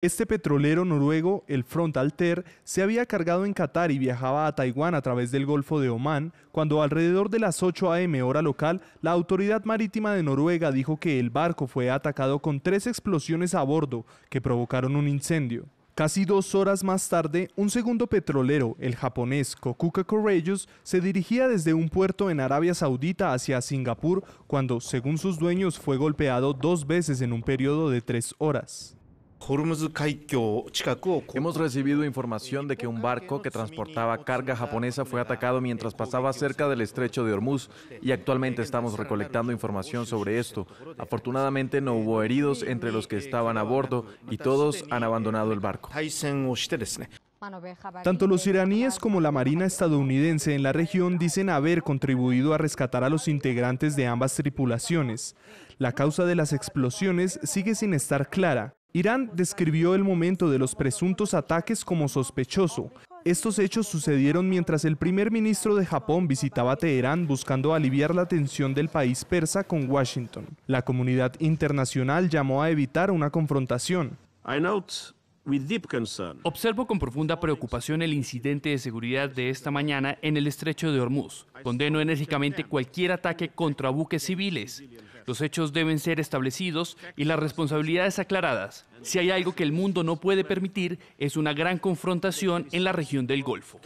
Este petrolero noruego, el front Frontalter, se había cargado en Qatar y viajaba a Taiwán a través del Golfo de Omán, cuando alrededor de las 8 a.m. hora local, la autoridad marítima de Noruega dijo que el barco fue atacado con tres explosiones a bordo que provocaron un incendio. Casi dos horas más tarde, un segundo petrolero, el japonés Kokuka Courageous, se dirigía desde un puerto en Arabia Saudita hacia Singapur cuando, según sus dueños, fue golpeado dos veces en un periodo de tres horas. Hemos recibido información de que un barco que transportaba carga japonesa fue atacado mientras pasaba cerca del estrecho de Hormuz y actualmente estamos recolectando información sobre esto. Afortunadamente no hubo heridos entre los que estaban a bordo y todos han abandonado el barco. Tanto los iraníes como la Marina estadounidense en la región dicen haber contribuido a rescatar a los integrantes de ambas tripulaciones. La causa de las explosiones sigue sin estar clara. Irán describió el momento de los presuntos ataques como sospechoso. Estos hechos sucedieron mientras el primer ministro de Japón visitaba Teherán buscando aliviar la tensión del país persa con Washington. La comunidad internacional llamó a evitar una confrontación. Observo con profunda preocupación el incidente de seguridad de esta mañana en el estrecho de Hormuz. Condeno enérgicamente cualquier ataque contra buques civiles. Los hechos deben ser establecidos y las responsabilidades aclaradas. Si hay algo que el mundo no puede permitir, es una gran confrontación en la región del Golfo.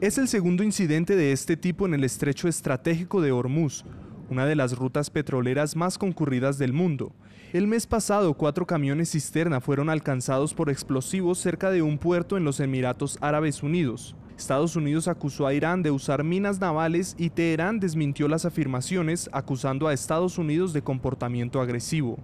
Es el segundo incidente de este tipo en el estrecho estratégico de Hormuz, una de las rutas petroleras más concurridas del mundo. El mes pasado, cuatro camiones cisterna fueron alcanzados por explosivos cerca de un puerto en los Emiratos Árabes Unidos. Estados Unidos acusó a Irán de usar minas navales y Teherán desmintió las afirmaciones acusando a Estados Unidos de comportamiento agresivo.